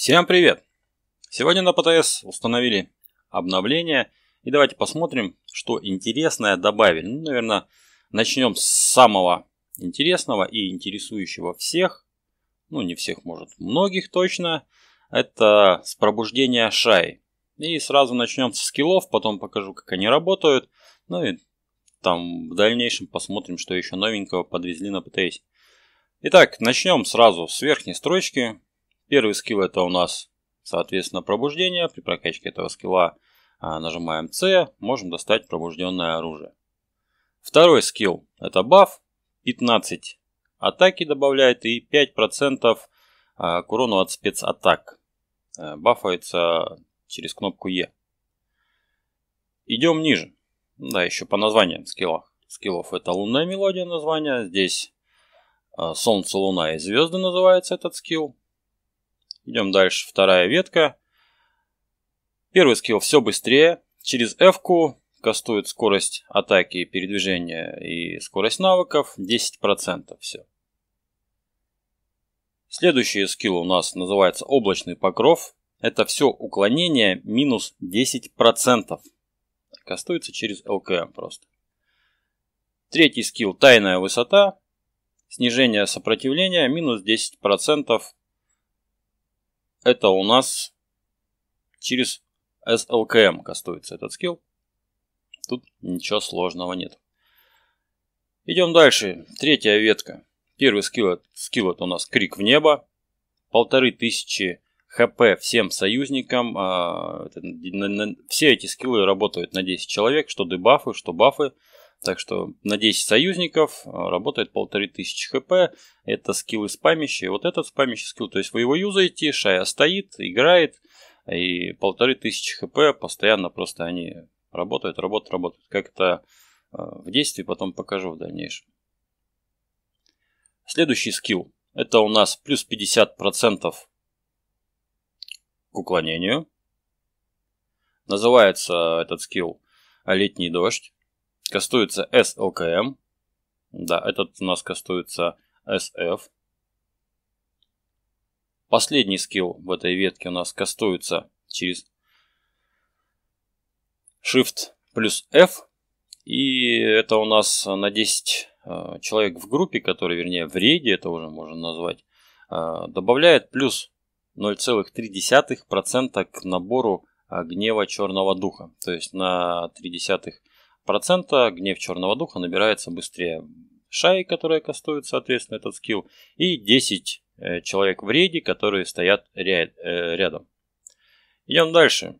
Всем привет! Сегодня на ПТС установили обновление. И давайте посмотрим, что интересное добавили. Ну, наверное, начнем с самого интересного и интересующего всех. Ну, не всех, может, многих точно. Это с пробуждения Шай. И сразу начнем с скиллов, потом покажу, как они работают. Ну и там в дальнейшем посмотрим, что еще новенького подвезли на ПТС. Итак, начнем сразу с верхней строчки. Первый скилл это у нас, соответственно, пробуждение. При прокачке этого скилла а, нажимаем C, можем достать пробужденное оружие. Второй скилл это баф. 15 атаки добавляет и 5% а, к урону от спецатак. Э, бафается через кнопку E. Идем ниже. Да, еще по названиям скиллов. Скиллов это лунная мелодия названия. Здесь а, Солнце, Луна и Звезды называется этот скилл. Идем дальше. Вторая ветка. Первый скилл все быстрее. Через f кастует скорость атаки, передвижения и скорость навыков 10%. Все. Следующий скилл у нас называется облачный покров. Это все уклонение минус 10%. Кастуется через LKM просто. Третий скилл тайная высота. Снижение сопротивления минус 10% это у нас через SLKM кастуется этот скилл. Тут ничего сложного нет. Идем дальше. Третья ветка. Первый скилл, скилл это у нас крик в небо. Полторы тысячи хп всем союзникам. А, все эти скиллы работают на 10 человек. Что дебафы, что бафы. Так что на 10 союзников э, работает 1500 хп. Это скиллы спамящие. Вот этот спамящий скилл. То есть вы его юзаете, Шая стоит, играет. И 1500 хп постоянно просто они работают, работают, работают. Как это э, в действии потом покажу в дальнейшем. Следующий скилл. Это у нас плюс 50% к уклонению. Называется этот скилл «Летний дождь». Кастуется SLKM. Да, этот у нас кастуется SF. Последний скилл в этой ветке у нас кастуется через Shift плюс F. И это у нас на 10 э, человек в группе, который, вернее, в рейде, это уже можно назвать, э, добавляет плюс 0,3% к набору э, гнева черного духа. То есть на 0,3% процента гнев черного духа набирается быстрее шаи, которая кастуют, соответственно, этот скилл, и 10 э, человек в рейде, которые стоят э, рядом. Идем дальше.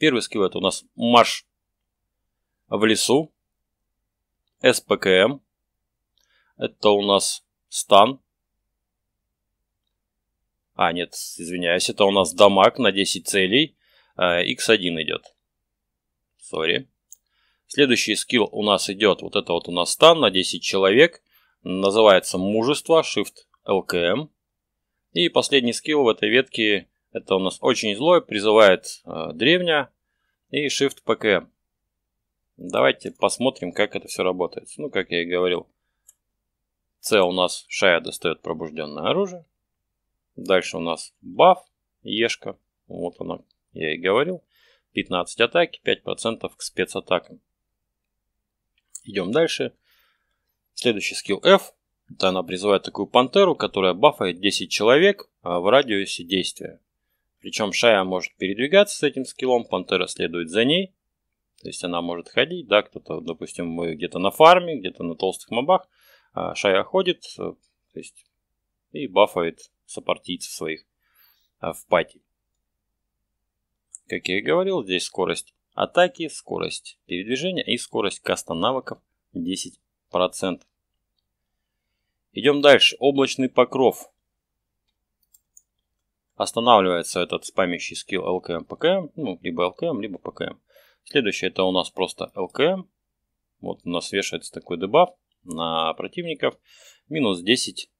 Первый скилл это у нас марш в лесу, СПКМ, эм. это у нас стан, а, нет, извиняюсь, это у нас дамаг на 10 целей, x1 э, идет. Сори. Следующий скилл у нас идет, вот это вот у нас стан на 10 человек. Называется мужество, shift LKM. И последний скилл в этой ветке, это у нас очень злой, призывает э, древня и shift PKM. Давайте посмотрим, как это все работает. Ну, как я и говорил, C у нас Шая достает пробужденное оружие. Дальше у нас баф, Ешка. Вот она, я и говорил. 15 атаки, 5% к спецатакам. Идем дальше. Следующий скилл F. Это она призывает такую пантеру, которая бафает 10 человек а, в радиусе действия. Причем Шая может передвигаться с этим скиллом, пантера следует за ней. То есть она может ходить, да, кто-то, допустим, мы где-то на фарме, где-то на толстых мобах. А Шая ходит, э, то есть, и бафает сопартийцев своих а, в пати. Как я и говорил, здесь скорость Атаки, скорость передвижения и скорость каста навыков 10%. Идем дальше. Облачный покров. Останавливается этот спамящий скилл ЛКМ ПКМ, ну, либо ЛКМ, либо ПКМ. Следующее это у нас просто ЛКМ. Вот у нас вешается такой дебаф на противников. Минус 10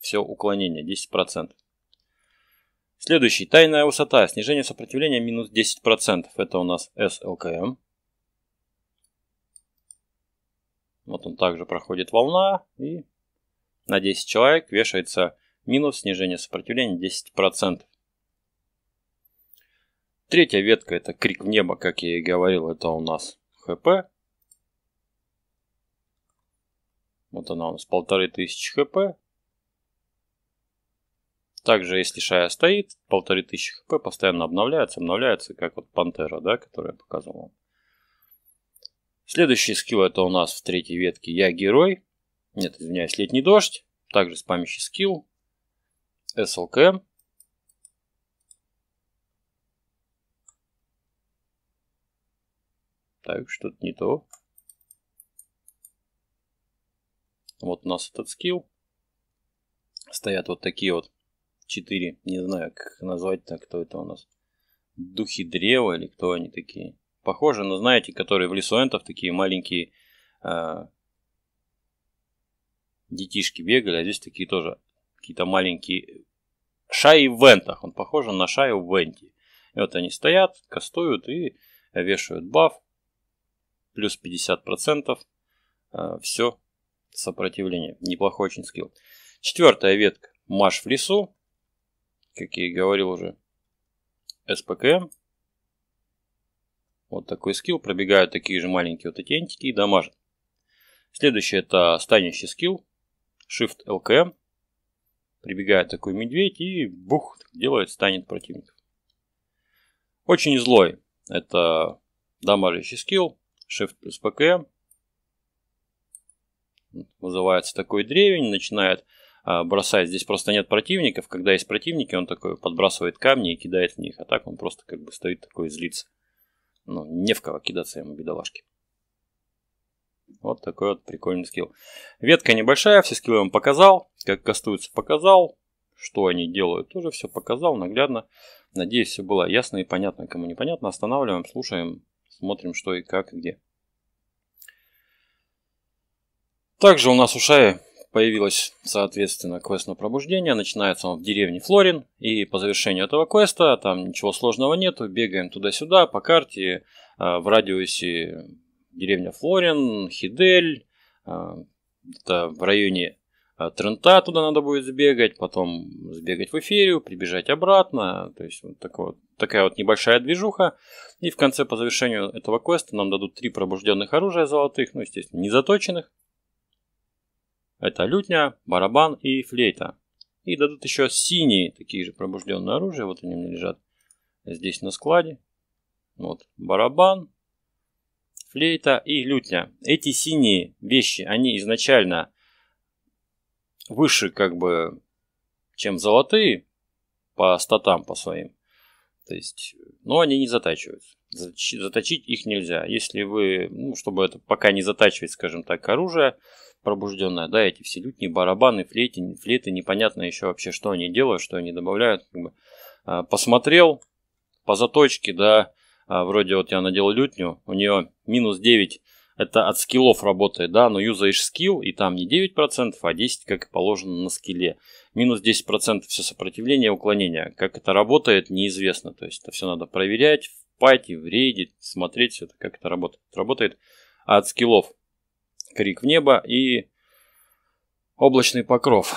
все уклонение, 10%. Следующий. Тайная высота. Снижение сопротивления минус 10%. Это у нас SLKM. Эм. Вот он также проходит волна и на 10 человек вешается минус снижение сопротивления 10%. Третья ветка это крик в небо, как я и говорил, это у нас ХП. Вот она у нас 1500 хп. Также, если шая стоит, полторы тысячи хп постоянно обновляется, обновляется, как вот пантера, да, которую я показывал. Следующий скилл это у нас в третьей ветке «Я герой». Нет, извиняюсь, «Летний дождь». Также спамящий скилл. SLK. Так, что-то не то. Вот у нас этот скилл. Стоят вот такие вот 4. Не знаю, как назвать-то, кто это у нас. Духи древа или кто они такие. Похоже, но знаете, которые в лесу энтов такие маленькие э, детишки бегали, а здесь такие тоже какие-то маленькие шаи в вентах. Он похож на шаю в венте. И вот они стоят, кастуют и вешают баф. Плюс 50%. Э, все сопротивление. Неплохой очень скилл. Четвертая ветка. Маш в лесу как я и говорил уже, СПК. Вот такой скилл, пробегают такие же маленькие вот эти антики и дамажат. Следующий это станющий скилл, Shift LKM. Прибегает такой медведь и бух, делает, станет противников. Очень злой. Это дамажащий скилл, Shift плюс ПК. Вызывается такой древень, начинает а, бросает. Здесь просто нет противников. Когда есть противники, он такой подбрасывает камни и кидает в них. А так он просто как бы стоит такой и злится. Ну, не в кого кидаться ему, бедолажки. Вот такой вот прикольный скилл. Ветка небольшая, все скиллы вам показал. Как кастуется показал. Что они делают, тоже все показал наглядно. Надеюсь, все было ясно и понятно. Кому непонятно, останавливаем, слушаем, смотрим, что и как, и где. Также у нас у Шаи появилась, соответственно, квест на пробуждение. Начинается он в деревне Флорин. И по завершению этого квеста, там ничего сложного нету. Бегаем туда-сюда по карте. А, в радиусе деревня Флорин, Хидель. А, это в районе а, Трента туда надо будет сбегать, потом сбегать в эфирию, прибежать обратно. То есть вот, такой, вот такая вот небольшая движуха. И в конце по завершению этого квеста нам дадут три пробужденных оружия золотых, ну, естественно, не заточенных. Это лютня, барабан и флейта. И дадут еще синие, такие же пробужденные оружия. Вот они у меня лежат здесь на складе. Ну вот барабан, флейта и лютня. Эти синие вещи, они изначально выше как бы, чем золотые по статам по своим. То есть, но они не затачиваются. Заточить их нельзя. Если вы, ну, чтобы это пока не затачивать, скажем так, оружие, пробужденная, да, эти все лютни, барабаны, флейты, флейты, непонятно еще вообще, что они делают, что они добавляют. Как бы. А, посмотрел по заточке, да, а, вроде вот я надел лютню, у нее минус 9 это от скиллов работает, да, но юзаешь скилл, и там не 9%, а 10%, как и положено на скилле. Минус 10% все сопротивление и уклонение. Как это работает, неизвестно. То есть это все надо проверять в пати, в рейде, смотреть все это, как это работает. Работает от скиллов крик в небо и облачный покров.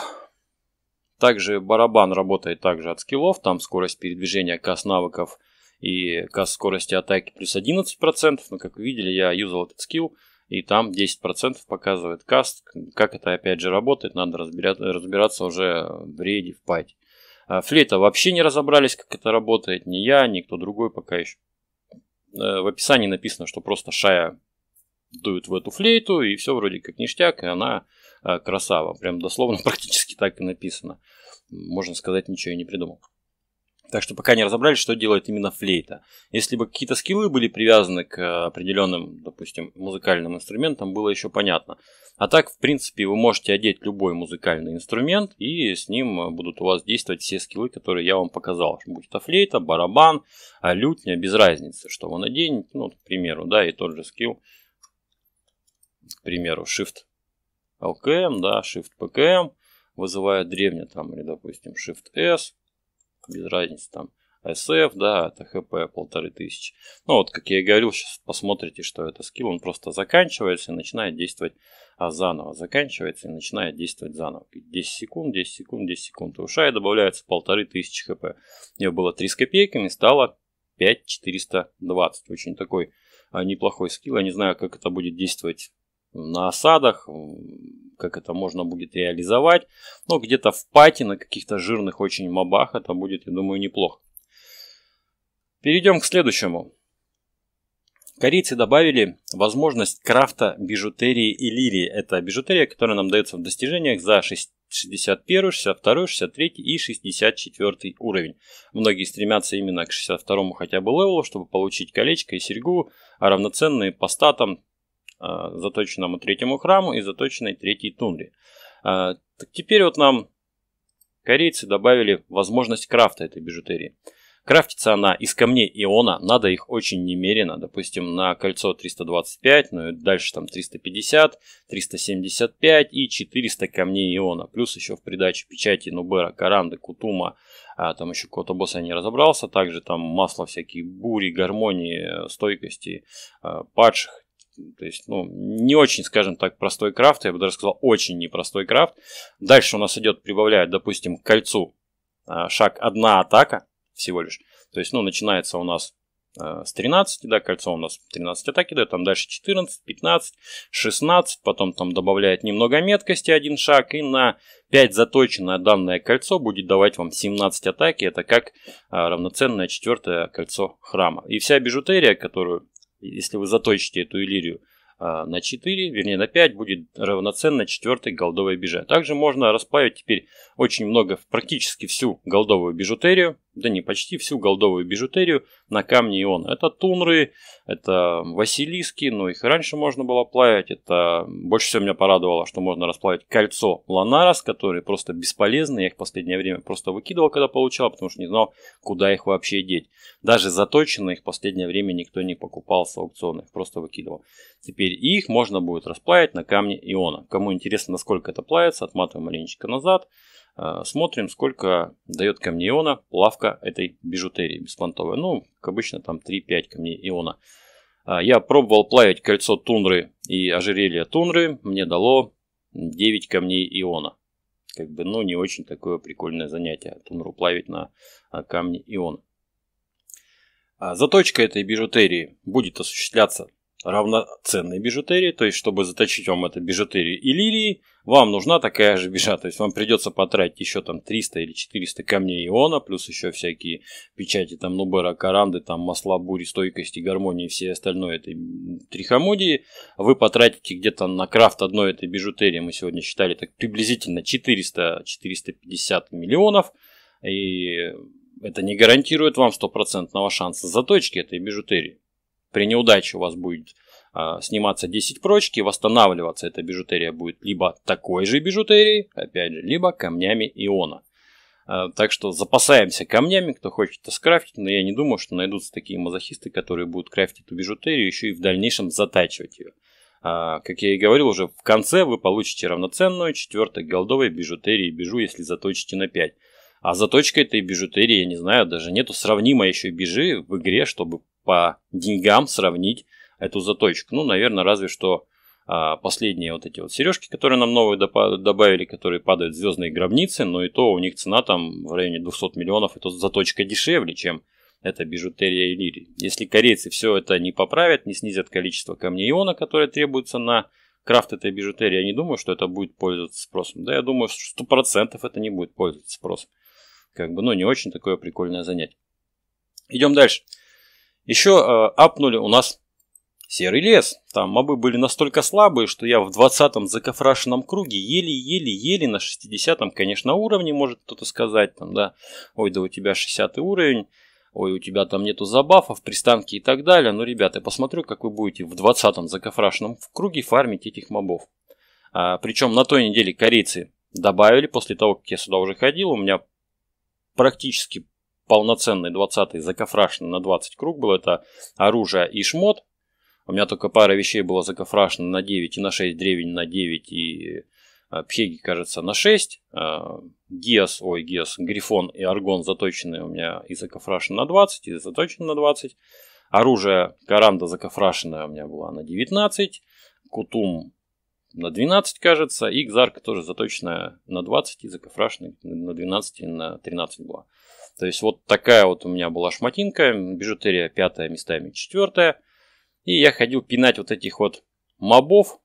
Также барабан работает также от скиллов, там скорость передвижения, касс навыков и касс скорости атаки плюс 11%. Но как вы видели, я юзал этот скилл, и там 10% показывает каст. Как это опять же работает, надо разбираться уже в рейде, в пайте. А, флейта вообще не разобрались, как это работает, ни я, ни кто другой пока еще. Э, в описании написано, что просто шая дует в эту флейту, и все вроде как ништяк, и она а, красава. Прям дословно практически так и написано. Можно сказать, ничего и не придумал. Так что пока не разобрались, что делает именно флейта. Если бы какие-то скиллы были привязаны к а, определенным, допустим, музыкальным инструментам, было еще понятно. А так, в принципе, вы можете одеть любой музыкальный инструмент, и с ним будут у вас действовать все скиллы, которые я вам показал. Будь это флейта, барабан, а, лютня, без разницы, что вы наденете, ну, к примеру, да, и тот же скилл примеру, Shift LKM, да, Shift PKM, вызывая древний там, или, допустим, Shift S, без разницы там, SF, да, это HP тысячи Ну вот, как я и говорил, сейчас посмотрите, что это скилл. Он просто заканчивается и начинает действовать а, заново. Заканчивается и начинает действовать заново. 10 секунд, 10 секунд, 10 секунд. И у Шая добавляется тысячи хп. У нее было 3 с копейками, стало 5420. Очень такой а, неплохой скилл. Я не знаю, как это будет действовать на осадах, как это можно будет реализовать. Но где-то в пате на каких-то жирных очень мобах это будет, я думаю, неплохо. Перейдем к следующему. Корейцы добавили возможность крафта бижутерии и лирии. Это бижутерия, которая нам дается в достижениях за 61, 62, 63 и 64 уровень. Многие стремятся именно к 62 хотя бы левелу, чтобы получить колечко и серьгу, а равноценные по статам Э, заточенному третьему храму и заточенной третьей тундре. Э, так теперь вот нам корейцы добавили возможность крафта этой бижутерии. Крафтится она из камней иона, надо их очень немерено, допустим, на кольцо 325, ну и дальше там 350, 375 и 400 камней иона. Плюс еще в придаче печати Нубера, Каранды, Кутума, а, там еще кого то босса я не разобрался, также там масло всякие бури, гармонии, э, стойкости, а, падших то есть, ну, не очень, скажем так, простой крафт, я бы даже сказал, очень непростой крафт. Дальше у нас идет, прибавляет допустим, к кольцу а, шаг одна атака всего лишь. То есть, ну, начинается у нас а, с 13, да, кольцо у нас 13 атаки, да, там дальше 14, 15, 16, потом там добавляет немного меткости один шаг, и на 5 заточенное данное кольцо будет давать вам 17 атаки, это как а, равноценное четвертое кольцо храма. И вся бижутерия, которую если вы заточите эту Иллирию а, на 4, вернее на 5, будет равноценно 4 голдовой беже. Также можно расплавить теперь очень много, практически всю голдовую бижутерию, да не почти всю голдовую бижутерию на камне ион. Это тунры, это василиски, но ну, их и раньше можно было плавить. Это больше всего меня порадовало, что можно расплавить кольцо ланарас, которые просто бесполезны. Я их в последнее время просто выкидывал, когда получал, потому что не знал, куда их вообще деть. Даже заточенные их в последнее время никто не покупал с аукциона, их просто выкидывал. Теперь их можно будет расплавить на камне иона. Кому интересно, насколько это плавится, отматываем маленечко назад. Э, смотрим, сколько дает камней иона Плавка этой бижутерии беспонтовой. Ну, как обычно, там 3-5 камней иона. Э, я пробовал плавить кольцо тундры и ожерелье тундры. Мне дало 9 камней иона. Как бы, ну, не очень такое прикольное занятие. Тундру плавить на э, камни иона. Заточка этой бижутерии будет осуществляться равноценной бижутерии, то есть чтобы заточить вам эту бижутерию и лирии, вам нужна такая же бижа, то есть вам придется потратить еще там 300 или 400 камней иона, плюс еще всякие печати там Нубера, Каранды, там масла бури, стойкости, гармонии и все остальное этой трихомудии. Вы потратите где-то на крафт одной этой бижутерии, мы сегодня считали так приблизительно 400-450 миллионов, и это не гарантирует вам стопроцентного шанса заточки этой бижутерии. При неудаче у вас будет а, сниматься 10 прочки, восстанавливаться эта бижутерия будет либо такой же бижутерией, опять же, либо камнями иона. А, так что запасаемся камнями, кто хочет это скрафтить, но я не думаю, что найдутся такие мазохисты, которые будут крафтить эту бижутерию еще и в дальнейшем затачивать ее. А, как я и говорил, уже в конце вы получите равноценную четвертой голдовой бижутерии бижу, если заточите на 5. А заточка этой бижутерии, я не знаю, даже нету сравнимой еще бижи в игре, чтобы по деньгам сравнить эту заточку. Ну, наверное, разве что а, последние вот эти вот сережки, которые нам новые добавили, которые падают в звездные гробницы, но и то у них цена там в районе 200 миллионов, это заточка дешевле, чем это бижутерия и лири. Если корейцы все это не поправят, не снизят количество камней иона, которое требуется на крафт этой бижутерии, я не думаю, что это будет пользоваться спросом. Да, я думаю, что 100% это не будет пользоваться спросом. Как бы, ну, не очень такое прикольное занятие. Идем дальше. Еще э, апнули у нас серый лес. Там мобы были настолько слабые, что я в 20-м закафрашенном круге еле-еле-еле на 60-м, конечно, уровне, может кто-то сказать, там, да, ой, да у тебя 60 уровень, ой, у тебя там нету забафов, пристанки и так далее. Но, ну, ребята, я посмотрю, как вы будете в 20-м закафрашенном круге фармить этих мобов. А, причем на той неделе корейцы добавили, после того, как я сюда уже ходил, у меня практически полноценный 20-й закафрашен на 20 круг был, это оружие и шмот. У меня только пара вещей было закафрашено на 9 и на 6, древень на 9 и э, Пхеги, кажется, на 6. Э, Гиас, ой, Гиас, Грифон и Аргон заточены у меня и закафрашен на 20, и заточен на 20. Оружие Каранда закафрашенное у меня было на 19. Кутум на 12, кажется. И Кзарка тоже заточенная на 20 и закафрашенная на 12 и на 13 была. То есть вот такая вот у меня была шматинка, бижутерия пятая, местами четвертая. И я ходил пинать вот этих вот мобов,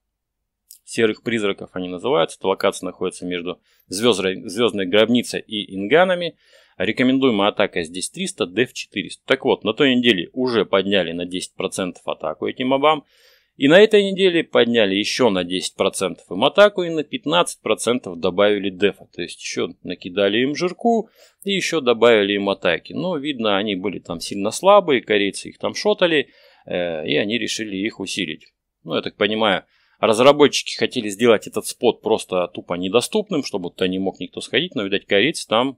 серых призраков они называются. Эта локация находится между звездной, звездной гробницей и инганами. Рекомендуемая атака здесь 300, деф 400. Так вот, на той неделе уже подняли на 10% атаку этим мобам. И на этой неделе подняли еще на 10% им атаку и на 15% добавили дефа. То есть еще накидали им жирку и еще добавили им атаки. Но видно, они были там сильно слабые, корейцы их там шотали, э, и они решили их усилить. Ну, я так понимаю, разработчики хотели сделать этот спот просто тупо недоступным, чтобы туда не мог никто сходить, но, видать, корейцы там,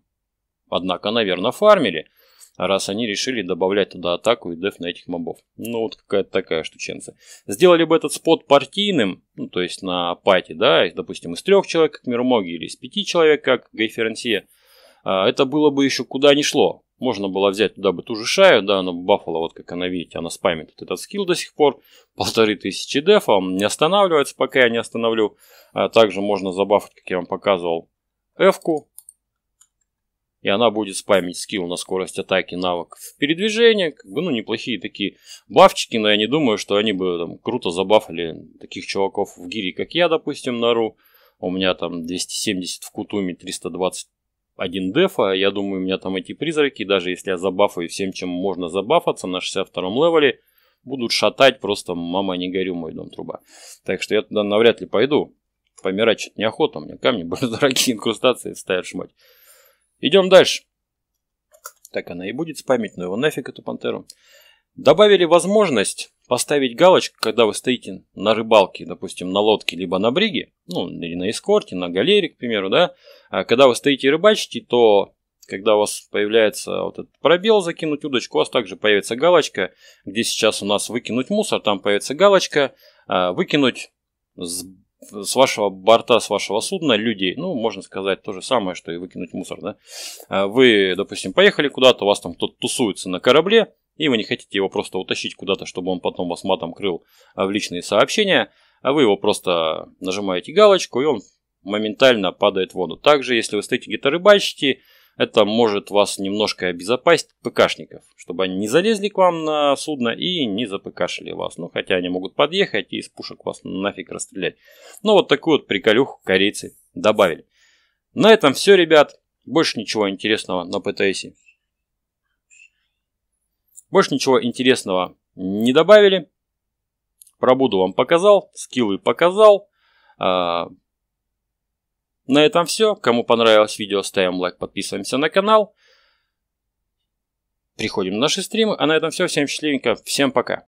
однако, наверное, фармили – раз они решили добавлять туда атаку и деф на этих мобов. Ну, вот какая-то такая штученция. Сделали бы этот спот партийным, ну, то есть на пати, да, допустим, из трех человек, как Мирмоги или из пяти человек, как Гайференсия, а, это было бы еще куда ни шло. Можно было взять туда бы ту же шаю, да, она бафала, вот как она, видите, она спамит вот этот скилл до сих пор. Полторы тысячи дефа, он не останавливается, пока я не остановлю. А также можно забафать, как я вам показывал, эвку и она будет спамить скилл на скорость атаки навыков передвижении Как бы, ну, неплохие такие бафчики, но я не думаю, что они бы там круто забафали таких чуваков в гире, как я, допустим, на ру. У меня там 270 в кутуме, 321 дефа. Я думаю, у меня там эти призраки, даже если я забафаю всем, чем можно забафаться на 62-м левеле, будут шатать просто «мама, не горю, мой дом труба». Так что я туда навряд ли пойду. Помирать что-то неохота, у меня камни были дорогие, инкрустации ставят шмать. Идем дальше. Так она и будет спамить, но его нафиг эту пантеру. Добавили возможность поставить галочку, когда вы стоите на рыбалке, допустим, на лодке, либо на бриге, ну, или на эскорте, на галере, к примеру, да, а когда вы стоите и рыбачите, то когда у вас появляется вот этот пробел закинуть удочку, у вас также появится галочка, где сейчас у нас выкинуть мусор, там появится галочка, а, выкинуть с вашего борта, с вашего судна людей, ну, можно сказать, то же самое, что и выкинуть мусор, да. А вы, допустим, поехали куда-то, у вас там кто-то тусуется на корабле, и вы не хотите его просто утащить куда-то, чтобы он потом вас матом крыл а, в личные сообщения, а вы его просто нажимаете галочку, и он моментально падает в воду. Также, если вы стоите где-то рыбачите, это может вас немножко обезопасить ПКшников, чтобы они не залезли к вам на судно и не запыкашили вас. Ну, хотя они могут подъехать и из пушек вас нафиг расстрелять. Но ну, вот такую вот приколюху корейцы добавили. На этом все, ребят. Больше ничего интересного на ПТСе. Больше ничего интересного не добавили. Пробуду вам показал, скиллы показал. А, на этом все. Кому понравилось видео, ставим лайк, подписываемся на канал. Приходим на наши стримы. А на этом все. Всем счастливенько. Всем пока.